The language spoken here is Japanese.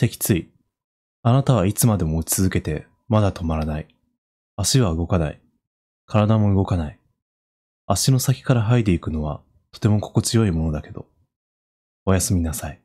脊椎。あなたはいつまでも打ち続けて、まだ止まらない。足は動かない。体も動かない。足の先から吐いていくのは、とても心地よいものだけど。おやすみなさい。